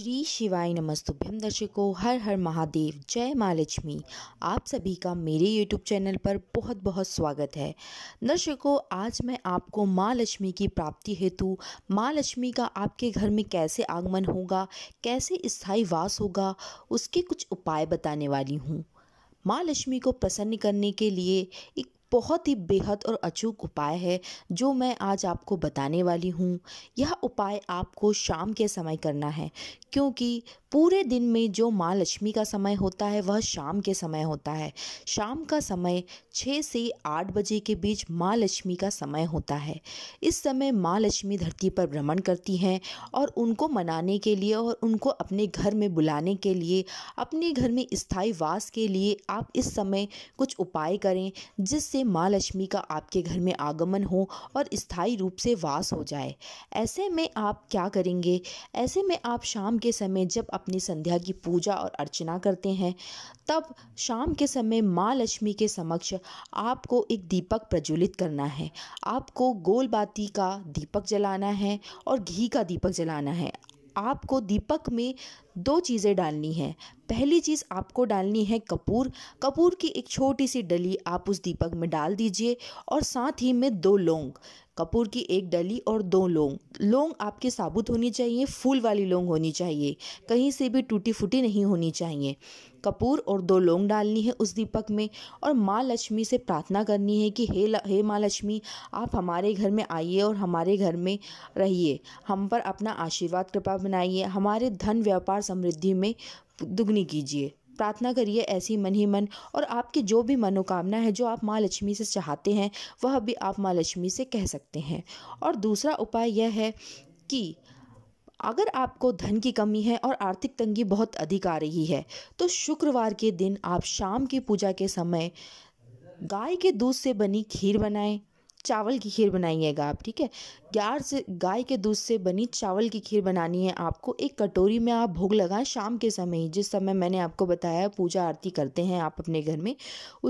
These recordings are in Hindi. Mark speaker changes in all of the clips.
Speaker 1: श्री शिवाय नमस्तुभ्यम दर्शकों हर हर महादेव जय माँ लक्ष्मी आप सभी का मेरे यूट्यूब चैनल पर बहुत बहुत स्वागत है दर्शकों आज मैं आपको माँ लक्ष्मी की प्राप्ति हेतु माँ लक्ष्मी का आपके घर में कैसे आगमन होगा कैसे स्थायी वास होगा उसके कुछ उपाय बताने वाली हूँ माँ लक्ष्मी को प्रसन्न करने के लिए एक बहुत ही बेहद और अचूक उपाय है जो मैं आज आपको बताने वाली हूँ यह उपाय आपको शाम के समय करना है क्योंकि पूरे दिन में जो माँ लक्ष्मी का समय होता है वह शाम के समय होता है शाम का समय छः से आठ बजे के बीच माँ लक्ष्मी का समय होता है इस समय माँ लक्ष्मी धरती पर भ्रमण करती हैं और उनको मनाने के लिए और उनको अपने घर में बुलाने के लिए अपने घर में स्थायी वास के लिए आप इस समय कुछ उपाय करें जिस से माँ लक्ष्मी का आपके घर में आगमन हो और स्थायी रूप से वास हो जाए ऐसे में आप क्या करेंगे ऐसे में आप शाम के समय जब अपनी संध्या की पूजा और अर्चना करते हैं तब शाम के समय माँ लक्ष्मी के समक्ष आपको एक दीपक प्रज्वलित करना है आपको गोलबाती का दीपक जलाना है और घी का दीपक जलाना है आपको दीपक में दो चीज़ें डालनी हैं पहली चीज़ आपको डालनी है कपूर कपूर की एक छोटी सी डली आप उस दीपक में डाल दीजिए और साथ ही में दो लौंग कपूर की एक डली और दो लौंग लौंग आपके साबुत होनी चाहिए फूल वाली लौंग होनी चाहिए कहीं से भी टूटी फूटी नहीं होनी चाहिए कपूर और दो लौंग डालनी है उस दीपक में और माँ लक्ष्मी से प्रार्थना करनी है कि हे ल, हे माँ लक्ष्मी आप हमारे घर में आइए और हमारे घर में रहिए हम पर अपना आशीर्वाद कृपा बनाइए हमारे धन व्यापार समृद्धि में दुगनी कीजिए प्रार्थना करिए ऐसी मन ही मन और आपकी जो भी मनोकामना है जो आप माँ लक्ष्मी से चाहते हैं वह भी आप माँ लक्ष्मी से कह सकते हैं और दूसरा उपाय यह है कि अगर आपको धन की कमी है और आर्थिक तंगी बहुत अधिक आ रही है तो शुक्रवार के दिन आप शाम की पूजा के समय गाय के दूध से बनी खीर बनाएं चावल की खीर बनाइएगा आप ठीक है गार से गाय के दूध से बनी चावल की खीर बनानी है आपको एक कटोरी में आप भोग लगाएं शाम के समय ही जिस समय मैंने आपको बताया पूजा आरती करते हैं आप अपने घर में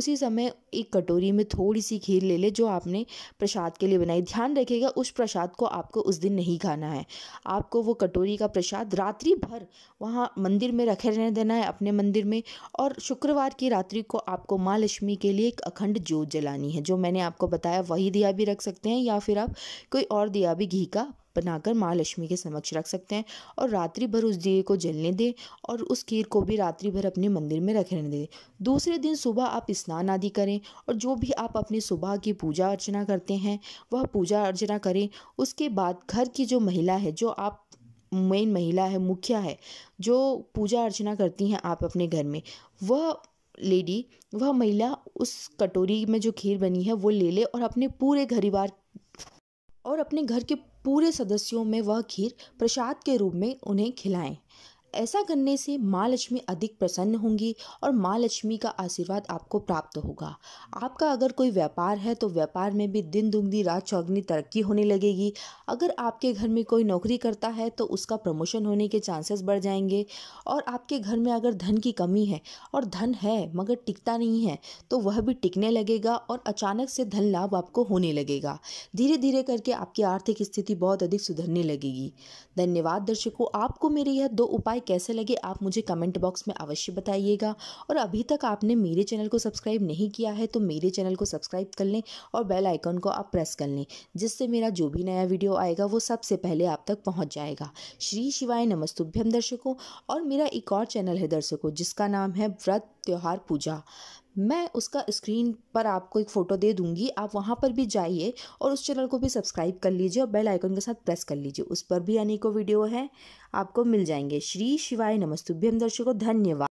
Speaker 1: उसी समय एक कटोरी में थोड़ी सी खीर ले ले जो आपने प्रसाद के लिए बनाई ध्यान रखिएगा उस प्रसाद को आपको उस दिन नहीं खाना है आपको वो कटोरी का प्रसाद रात्रि भर वहाँ मंदिर में रखे रहने देना है अपने मंदिर में और शुक्रवार की रात्रि को आपको माँ लक्ष्मी के लिए एक अखंड जोत जलानी है जो मैंने आपको बताया वही दिया दिया भी रख सकते हैं या फिर आप कोई और दिया भी घी का बनाकर माँ लक्ष्मी के समक्ष रख सकते हैं और रात्रि भर उस दिए को जलने दें और उस खीर को भी रात्रि भर अपने मंदिर में रखने दें दूसरे दिन सुबह आप स्नान आदि करें और जो भी आप अपनी सुबह की पूजा अर्चना करते हैं वह पूजा अर्चना करें उसके बाद घर की जो महिला है जो आप मेन महिला है मुखिया है जो पूजा अर्चना करती हैं आप अपने घर में वह लेडी वह महिला उस कटोरी में जो खीर बनी है वो ले ले और अपने पूरे घरिवार और अपने घर के पूरे सदस्यों में वह खीर प्रसाद के रूप में उन्हें खिलाएं ऐसा करने से माँ लक्ष्मी अधिक प्रसन्न होंगी और माँ लक्ष्मी का आशीर्वाद आपको प्राप्त होगा आपका अगर कोई व्यापार है तो व्यापार में भी दिन दुगनी रात चौगनी तरक्की होने लगेगी अगर आपके घर में कोई नौकरी करता है तो उसका प्रमोशन होने के चांसेस बढ़ जाएंगे और आपके घर में अगर धन की कमी है और धन है मगर टिकता नहीं है तो वह भी टिकने लगेगा और अचानक से धन लाभ आपको होने लगेगा धीरे धीरे करके आपकी आर्थिक स्थिति बहुत अधिक सुधरने लगेगी धन्यवाद दर्शकों आपको मेरे यह दो उपाय कैसे लगे आप मुझे कमेंट बॉक्स में अवश्य बताइएगा और अभी तक आपने मेरे चैनल को सब्सक्राइब नहीं किया है तो मेरे चैनल को सब्सक्राइब कर लें और बेल आइकन को आप प्रेस कर लें जिससे मेरा जो भी नया वीडियो आएगा वो सबसे पहले आप तक पहुँच जाएगा श्री शिवाय नमस्तुभ्यम दर्शकों और मेरा एक और चैनल है दर्शकों जिसका नाम है व्रत त्यौहार पूजा मैं उसका स्क्रीन पर आपको एक फ़ोटो दे दूंगी आप वहाँ पर भी जाइए और उस चैनल को भी सब्सक्राइब कर लीजिए और बेल आइकन के साथ प्रेस कर लीजिए उस पर भी अनेकों वीडियो है आपको मिल जाएंगे श्री शिवाय नमस्तुभ्यम दर्शकों धन्यवाद